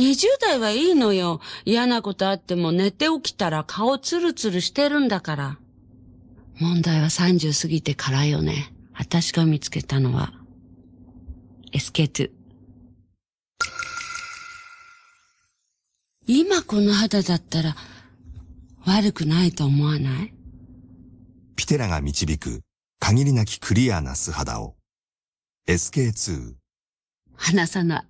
20代はいいのよ。嫌なことあっても寝て起きたら顔ツルツルしてるんだから。問題は30過ぎてからよね。私が見つけたのは、SK2。今この肌だったら、悪くないと思わないピテラが導く限りなきクリアな素肌を SK2 話さない。